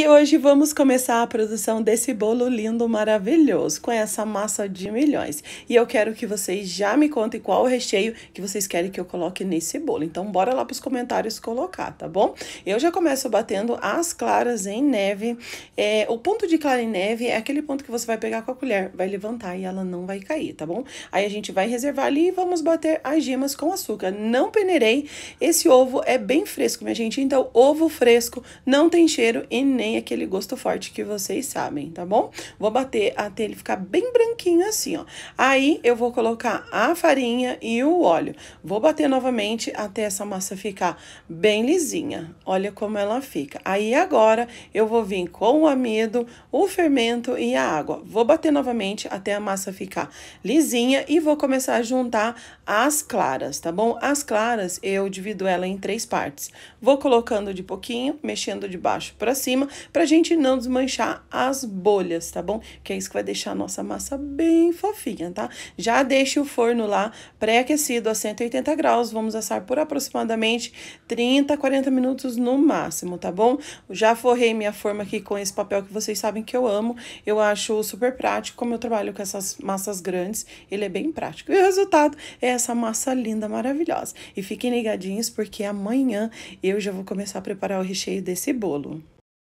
E hoje vamos começar a produção desse bolo lindo, maravilhoso, com essa massa de milhões. E eu quero que vocês já me contem qual o recheio que vocês querem que eu coloque nesse bolo. Então, bora lá para os comentários colocar, tá bom? Eu já começo batendo as claras em neve. É, o ponto de clara em neve é aquele ponto que você vai pegar com a colher, vai levantar e ela não vai cair, tá bom? Aí a gente vai reservar ali e vamos bater as gemas com açúcar. Não peneirei, esse ovo é bem fresco, minha gente. Então, ovo fresco não tem cheiro e nem tem aquele gosto forte que vocês sabem, tá bom? Vou bater até ele ficar bem branquinho assim, ó. Aí eu vou colocar a farinha e o óleo. Vou bater novamente até essa massa ficar bem lisinha. Olha como ela fica. Aí agora eu vou vir com o amido, o fermento e a água. Vou bater novamente até a massa ficar lisinha e vou começar a juntar as claras, tá bom? As claras eu divido ela em três partes. Vou colocando de pouquinho, mexendo de baixo para cima pra para a gente não desmanchar as bolhas, tá bom? Que é isso que vai deixar a nossa massa bem fofinha, tá? Já deixe o forno lá pré-aquecido a 180 graus, vamos assar por aproximadamente 30, 40 minutos no máximo, tá bom? Já forrei minha forma aqui com esse papel que vocês sabem que eu amo, eu acho super prático, como eu trabalho com essas massas grandes, ele é bem prático. E o resultado é essa massa linda, maravilhosa. E fiquem ligadinhos porque amanhã eu já vou começar a preparar o recheio desse bolo.